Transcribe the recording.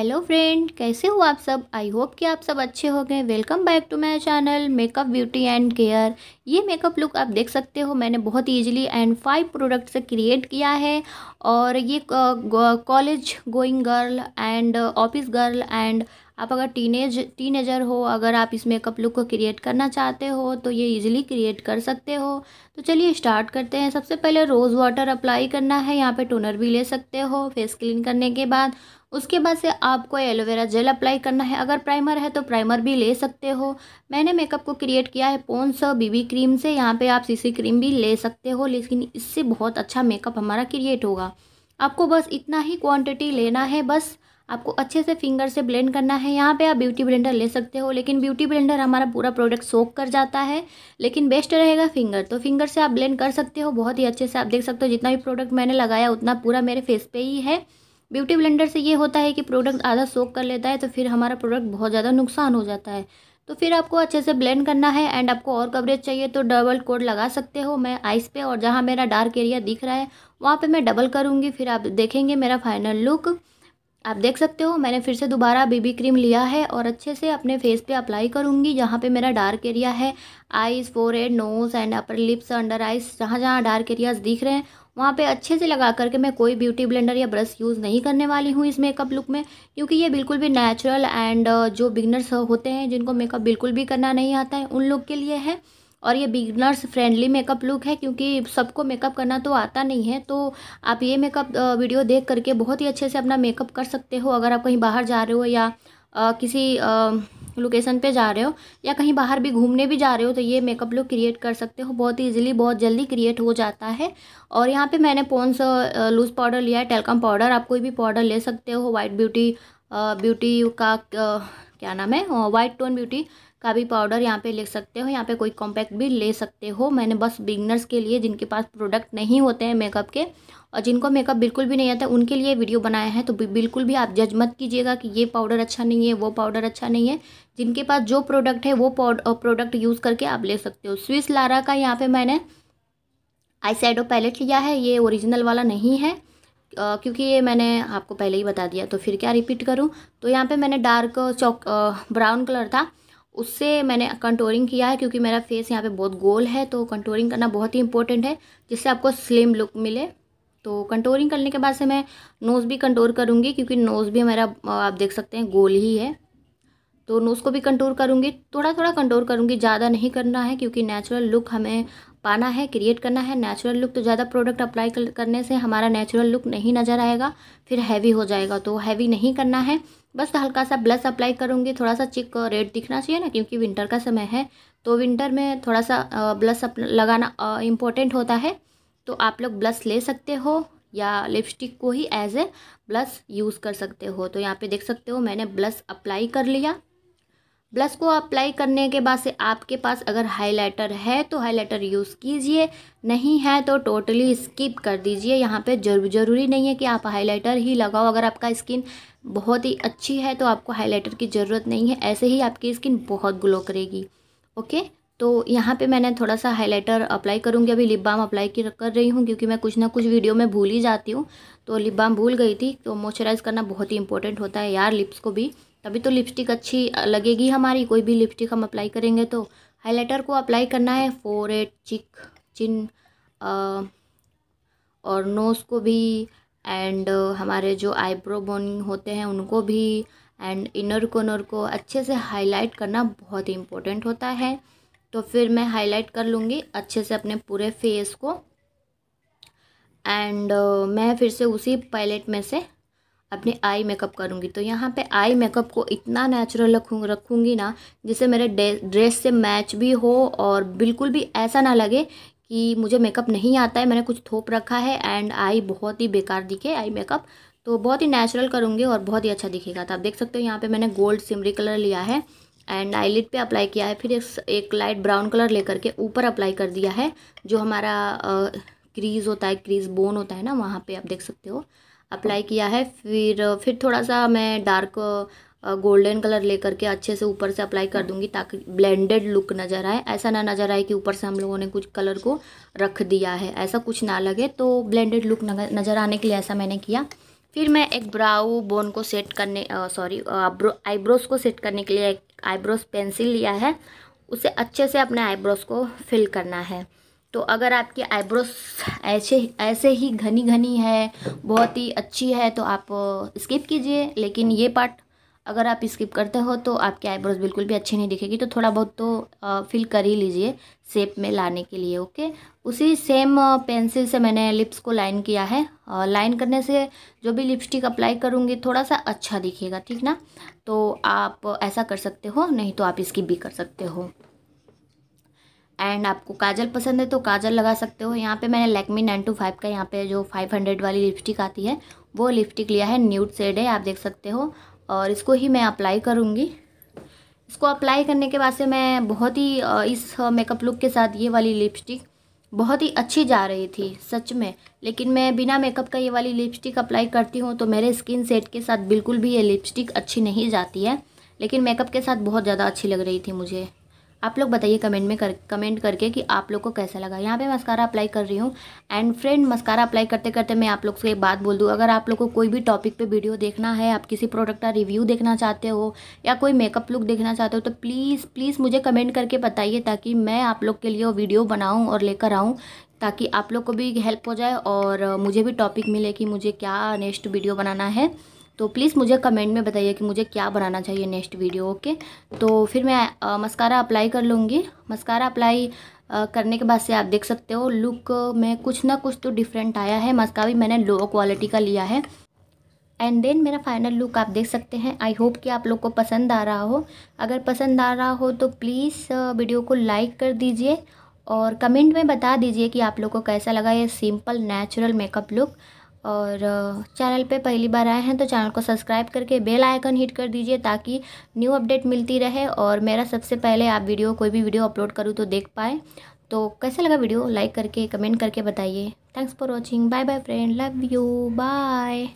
hello friend कैसे हो आप सब आई होप कि आप सब अच्छे हो गए welcome back to my channel makeup beauty and care ये मेकअप लुक आप देख सकते हो मैंने बहुत इजीली एंड फाइव प्रोडक्ट से क्रिएट किया है और ये college going girl and office girl and आप अगर टीनेज टीनेजर हो अगर आप इस मेकअप लुक को क्रिएट करना चाहते हो तो ये इजीली क्रिएट कर सकते हो तो चलिए स्टार्ट करते हैं सबसे पहले रोज़ वाटर अप्लाई करना है यहाँ पे टोनर भी ले सकते हो फेस क्लीन करने के बाद उसके बाद से आपको एलोवेरा जेल अप्लाई करना है अगर प्राइमर है तो प्राइमर भी ले सकते हो मैंने मेकअप को क्रिएट किया है पोन्स बीबी क्रीम से यहाँ पे आप सीसी क्रीम भी ले सकते हो लेकिन इससे बहुत अच्छा मेकअप हमारा क्रिएट होगा आपको बस इतना ही क्वांटिटी लेना है बस आपको अच्छे से फिंगर से ब्लेंड करना है यहाँ पे आप ब्यूटी ब्लेंडर ले सकते हो लेकिन ब्यूटी ब्लेंडर हमारा पूरा प्रोडक्ट सोक कर जाता है लेकिन बेस्ट रहेगा फिंगर तो फिंगर से आप ब्लेंड कर सकते हो बहुत ही अच्छे से आप देख सकते हो जितना भी प्रोडक्ट मैंने लगाया उतना पूरा मेरे फेस पे ही है ब्यूटी ब्लेंडर से ये होता है कि प्रोडक्ट आधा सोख कर लेता है तो फिर हमारा प्रोडक्ट बहुत ज़्यादा नुकसान हो जाता है तो फिर आपको अच्छे से ब्लेंड करना है एंड आपको और कवरेज चाहिए तो डबल कोड लगा सकते हो मैं आइस पे और जहाँ मेरा डार्क एरिया दिख रहा है वहाँ पे मैं डबल करूँगी फिर आप देखेंगे मेरा फाइनल लुक आप देख सकते हो मैंने फिर से दोबारा बीबी क्रीम लिया है और अच्छे से अपने फेस पे अप्लाई करूँगी जहाँ पे मेरा डार्क एरिया है eyes forehead nose and upper lips under eyes जहाँ जहाँ डार्क एरियाज दिख रहे हैं वहाँ पे अच्छे से लगा करके मैं कोई ब्यूटी ब्लेंडर या ब्रश यूज़ नहीं करने वाली हूँ इस मेकअप लुक में क्योंकि ये बिल्कुल भी नेचुरल एंड uh, जो बिगनर्स होते हैं जिनको मेकअप बिल्कुल भी करना नहीं आता है उन लोग के लिए है और ये बिगनर्स फ्रेंडली मेकअप लुक है क्योंकि सबको मेकअप करना तो आता नहीं है तो आप ये मेकअप वीडियो uh, देख करके बहुत ही अच्छे से अपना मेकअप कर सकते हो अगर आप कहीं बाहर जा रहे हो या आ, uh, किसी आ, लोकेशन पे जा रहे हो या कहीं बाहर भी घूमने भी जा रहे हो तो ये मेकअप लुक क्रिएट कर सकते हो बहुत ईजिली बहुत जल्दी क्रिएट हो जाता है और यहाँ पे मैंने पोन्स लूज़ पाउडर लिया है टेलकम पाउडर आप कोई भी पाउडर ले सकते हो वाइट ब्यूटी ब्यूटी का क्या नाम है वाइट टोन ब्यूटी का भी पाउडर यहाँ पे ले सकते हो यहाँ पे कोई कॉम्पैक्ट भी ले सकते हो मैंने बस बिगनर्स के लिए जिनके पास प्रोडक्ट नहीं होते हैं मेकअप के और जिनको मेकअप बिल्कुल भी नहीं आता उनके लिए वीडियो बनाया है तो बिल्कुल भी आप जज मत कीजिएगा कि ये पाउडर अच्छा नहीं है वो पाउडर अच्छा नहीं है जिनके पास जो प्रोडक्ट है वो प्रोडक्ट यूज़ करके आप ले सकते हो स्विस लारा का यहाँ पर मैंने आई पैलेट लिया है ये ओरिजिनल वाला नहीं है Uh, क्योंकि ये मैंने आपको पहले ही बता दिया तो फिर क्या रिपीट करूँ तो यहाँ पे मैंने डार्क चौक ब्राउन कलर था उससे मैंने कंटोरिंग किया है क्योंकि मेरा फेस यहाँ पे बहुत गोल है तो कंटोरिंग करना बहुत ही इंपॉर्टेंट है जिससे आपको स्लिम लुक मिले तो कंटोरिंग करने के बाद से मैं नोज़ भी कंटोर करूँगी क्योंकि नोज़ भी मेरा आप देख सकते हैं गोल ही है तो नोज़ को भी कंटोर करूँगी थोड़ा थोड़ा कंटोर करूँगी ज़्यादा नहीं करना है क्योंकि नेचुरल लुक हमें पाना है क्रिएट करना है नेचुरल लुक तो ज़्यादा प्रोडक्ट अप्लाई करने से हमारा नेचुरल लुक नहीं नज़र आएगा फिर हैवी हो जाएगा तो हैवी नहीं करना है बस हल्का सा ब्लस अप्लाई करूँगी थोड़ा सा चिक रेड uh, दिखना चाहिए ना क्योंकि विंटर का समय है तो विंटर में थोड़ा सा ब्लस लगाना इम्पोर्टेंट uh, होता है तो आप लोग ब्लस ले सकते हो या लिपस्टिक को ही एज ए ब्लस यूज़ कर सकते हो तो यहाँ पे देख सकते हो मैंने ब्लस अप्लाई कर लिया ब्लश को अप्लाई करने के बाद से आपके पास अगर हाइलाइटर है तो हाइलाइटर यूज़ कीजिए नहीं है तो टोटली स्किप कर दीजिए यहाँ पे जरूर ज़रूरी नहीं है कि आप हाइलाइटर ही लगाओ अगर आपका स्किन बहुत ही अच्छी है तो आपको हाइलाइटर की ज़रूरत नहीं है ऐसे ही आपकी स्किन बहुत ग्लो करेगी ओके तो यहाँ पे मैंने थोड़ा सा हाइलाइटर अप्लाई करूँगी अभी लिप बाम अप्लाई कर रही हूँ क्योंकि मैं कुछ ना कुछ वीडियो में भूल ही जाती हूँ तो लिप बाम भूल गई थी तो मॉइस्चराइज़ करना बहुत ही इंपॉर्टेंट होता है यार लिप्स को भी तभी तो लिपस्टिक अच्छी लगेगी हमारी कोई भी लिपस्टिक हम अप्लाई करेंगे तो हाइलाइटर को अप्लाई करना है फोर एड चिक चिन और नोज़ को भी एंड हमारे जो आईब्रो बोन होते हैं उनको भी एंड इनर कॉर्नर को अच्छे से हाईलाइट करना बहुत ही इम्पोर्टेंट होता है तो फिर मैं हाईलाइट कर लूँगी अच्छे से अपने पूरे फेस को एंड uh, मैं फिर से उसी पैलेट में से अपने आई मेकअप करूँगी तो यहाँ पे आई मेकअप को इतना नेचुरल रखूँ रखूँगी ना जिससे मेरे ड्रेस से मैच भी हो और बिल्कुल भी ऐसा ना लगे कि मुझे मेकअप नहीं आता है मैंने कुछ थोप रखा है एंड आई बहुत ही बेकार दिखे आई मेकअप तो बहुत ही नेचुरल करूँगी और बहुत ही अच्छा दिखेगा तो आप देख सकते हो यहाँ पर मैंने गोल्ड सिमरी कलर लिया है एंड आईलिट पे अप्लाई किया है फिर एक, एक लाइट ब्राउन कलर लेकर के ऊपर अप्लाई कर दिया है जो हमारा क्रीज़ होता है क्रीज़ बोन होता है ना वहाँ पे आप देख सकते हो अप्लाई किया है फिर फिर थोड़ा सा मैं डार्क गोल्डन कलर लेकर के अच्छे से ऊपर से अप्लाई कर दूंगी ताकि ब्लेंडेड लुक नज़र आए ऐसा ना नज़र आए कि ऊपर से हम लोगों ने कुछ कलर को रख दिया है ऐसा कुछ ना लगे तो ब्लेंडेड लुक नज़र आने के लिए ऐसा मैंने किया फिर मैं एक ब्राउ बोन को सेट करने सॉरी आईब्रोज को सेट करने के लिए एक आईब्रोज पेंसिल लिया है उसे अच्छे से अपने आईब्रोज को फिल करना है तो अगर आपकी आईब्रोस ऐसे ऐसे ही घनी घनी है बहुत ही अच्छी है तो आप स्किप कीजिए लेकिन ये पार्ट अगर आप स्किप करते हो तो आपके आईब्रोज बिल्कुल भी अच्छी नहीं दिखेगी तो थोड़ा बहुत तो फिल कर ही लीजिए सेप में लाने के लिए ओके उसी सेम पेंसिल से मैंने लिप्स को लाइन किया है लाइन करने से जो भी लिपस्टिक अप्लाई करूँगी थोड़ा सा अच्छा दिखेगा ठीक ना तो आप ऐसा कर सकते हो नहीं तो आप स्किप भी कर सकते हो एंड आपको काजल पसंद है तो काजल लगा सकते हो यहाँ पे मैंने लैक्मी नाइन टू फाइव का यहाँ पे जो फाइव हंड्रेड वाली लिपस्टिक आती है वो लिपस्टिक लिया है न्यूट सेड है आप देख सकते हो और इसको ही मैं अप्लाई करूँगी इसको अप्लाई करने के बाद से मैं बहुत ही इस मेकअप लुक के साथ ये वाली लिपस्टिक बहुत ही अच्छी जा रही थी सच में लेकिन मैं बिना मेकअप का ये वाली लिपस्टिक अप्लाई करती हूँ तो मेरे स्किन सेट के साथ बिल्कुल भी ये लिपस्टिक अच्छी नहीं जाती है लेकिन मेकअप के साथ बहुत ज़्यादा अच्छी लग रही थी मुझे आप लोग बताइए कमेंट में कर कमेंट करके कि आप लोग को कैसा लगा यहाँ पे मस्कारा अप्लाई कर रही हूँ एंड फ्रेंड मस्कारा अप्लाई करते करते मैं आप लोग से एक बात बोल दूँ अगर आप लोग को कोई भी टॉपिक पे वीडियो देखना है आप किसी प्रोडक्ट का रिव्यू देखना चाहते हो या कोई मेकअप लुक देखना चाहते हो तो प्लीज़ प्लीज़ मुझे कमेंट करके बताइए ताकि मैं आप लोग के लिए वो वीडियो बनाऊँ और लेकर आऊँ ताकि आप लोग को भी हेल्प हो जाए और मुझे भी टॉपिक मिले कि मुझे क्या नेक्स्ट वीडियो बनाना है तो प्लीज़ मुझे कमेंट में बताइए कि मुझे क्या बनाना चाहिए नेक्स्ट वीडियो ओके तो फिर मैं मस्कारा अप्लाई कर लूँगी मस्कारा अप्लाई करने के बाद से आप देख सकते हो लुक में कुछ ना कुछ तो डिफरेंट आया है मस्का भी मैंने लो क्वालिटी का लिया है एंड देन मेरा फाइनल लुक आप देख सकते हैं आई होप कि आप लोग को पसंद आ रहा हो अगर पसंद आ रहा हो तो प्लीज़ वीडियो को लाइक कर दीजिए और कमेंट में बता दीजिए कि आप लोग को कैसा लगा ये सिंपल नेचुरल मेकअप लुक और चैनल पे पहली बार आए हैं तो चैनल को सब्सक्राइब करके बेल आइकन हिट कर दीजिए ताकि न्यू अपडेट मिलती रहे और मेरा सबसे पहले आप वीडियो कोई भी वीडियो अपलोड करूँ तो देख पाएँ तो कैसा लगा वीडियो लाइक करके कमेंट करके बताइए thanks for watching bye bye friend love you bye